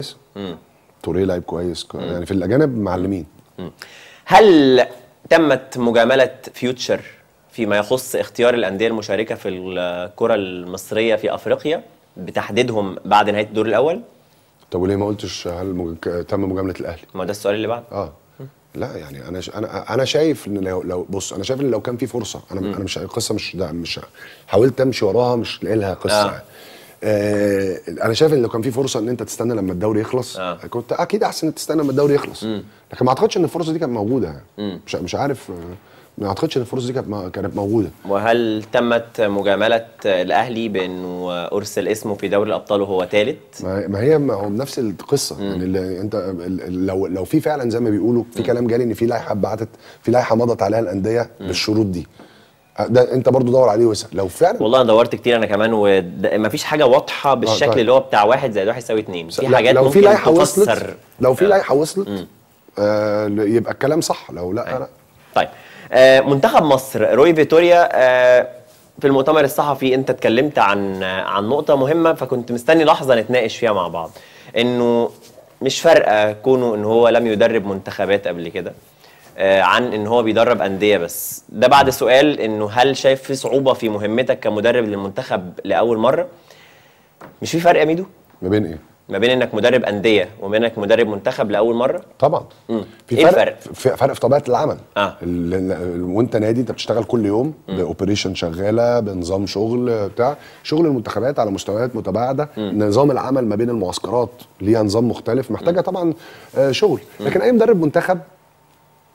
كويس توريه لعيب كويس يعني في الاجانب معلمين هل تمت مجامله فيوتشر فيما يخص اختيار الانديه المشاركه في الكره المصريه في افريقيا بتحديدهم بعد نهايه الدور الاول طب وليه ما قلتش هل مج... تم مجامله الاهلي ما ده السؤال اللي بعد اه لا يعني انا ش... انا انا شايف ان لو, لو بص انا شايف ان لو كان في فرصه انا م. انا مش القصه مش ده مش حاولت امشي وراها مش لاقي لها قصه آه. يعني. آه انا شايف ان لو كان في فرصه ان انت تستنى لما الدوري يخلص آه. كنت اكيد احسن تستنى لما الدوري يخلص م. لكن ما اعتقدش ان الفرصه دي كانت موجوده يعني مش مش عارف آه، ما اعتقدش ان الفرصه دي كانت كانت موجوده وهل تمت مجامله الاهلي بانه ارسل اسمه في دوري الابطال وهو ثالث ما هي ما نفس القصه م. يعني اللي انت لو لو في فعلا زي ما بيقولوا في كلام جالي ان في لائحه بعتت في لائحه مضت عليها الانديه بالشروط دي ده انت برضو دور عليه وسع لو فعلا والله انا دورت كتير انا كمان ومفيش حاجه واضحه اه، بالشكل طيب. اللي هو بتاع واحد زائد واحد يساوي اتنين في حاجات لو في لائحه وصلت لو في آه. لائحه وصلت آه يبقى الكلام صح لو لا أيوة. لا طيب آه منتخب مصر روي فيتوريا آه في المؤتمر الصحفي انت اتكلمت عن آه، عن نقطه مهمه فكنت مستني لحظه نتناقش فيها مع بعض انه مش فارقه كونه ان هو لم يدرب منتخبات قبل كده آه، عن ان هو بيدرب انديه بس ده بعد سؤال انه هل شايف في صعوبه في مهمتك كمدرب للمنتخب لاول مره مش في فرق يا ميدو ما بين ايه ما بين انك مدرب انديه وما انك مدرب منتخب لاول مره طبعا مم. في إيه فرق في فرق في طبيعه العمل آه. وانت نادي انت بتشتغل كل يوم باوبريشن شغاله بنظام شغل بتاع شغل المنتخبات على مستويات متباعده نظام العمل ما بين المعسكرات ليها نظام مختلف محتاجه طبعا آه، شغل لكن اي مدرب منتخب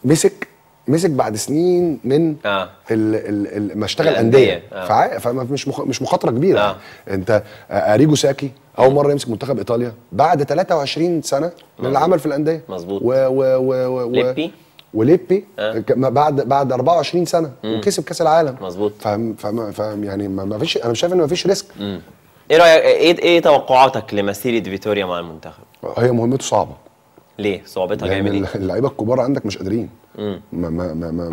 مسك مسك بعد سنين من آه. ال ال ما اشتغل انديه آه. فمش مخ... مش مخاطره كبيره آه. انت آه، اريجو ساكي اول مره يمسك منتخب ايطاليا بعد 23 سنه من العمل في الانديه مظبوط و و و, و... ليبي وليبي آه. بعد بعد 24 سنه مم. وكسب كاس العالم مظبوط فاهم فاهم يعني ما فيش انا مش شايف ان ما فيش ريسك مم. ايه رايك إيه،, ايه توقعاتك لمسيره فيتوريا مع المنتخب هي مهمته صعبه ليه صعوبتها جايه من اللعيبه الكبار عندك مش قادرين ما ما ما ما,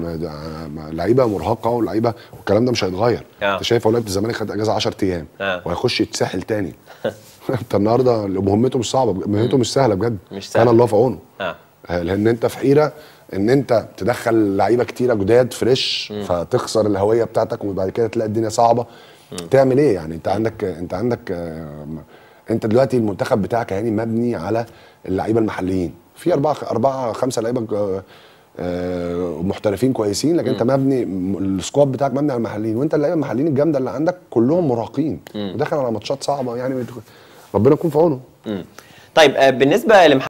ما لعيبه مرهقه ولعيبه والكلام ده مش هيتغير آه. انت شايف هو لعيبه الزمالك خد اجازه 10 ايام آه. وهيخش يتسحل تاني انت النهارده مهمته مش صعبه مهمته مش سهله بجد مش سهله انا الله في عونه آه. آه. لان انت في حيره ان انت تدخل لعيبه كتيره جداد فريش مم. فتخسر الهويه بتاعتك وبعد كده تلاقي الدنيا صعبه مم. تعمل ايه يعني انت عندك انت عندك آه انت دلوقتي المنتخب بتاعك يعني مبني على اللعيبه المحليين في اربعه اربعه خمسه لعيبه آه، محترفين كويسين لكن م. انت مبني السكواد بتاعك مبني على المحليين وانت اللعيبه المحليين الجامده اللي عندك كلهم مراهقين وداخل على ماتشات صعبه يعني ربنا يكون في عونه طيب آه، بالنسبه لمحمد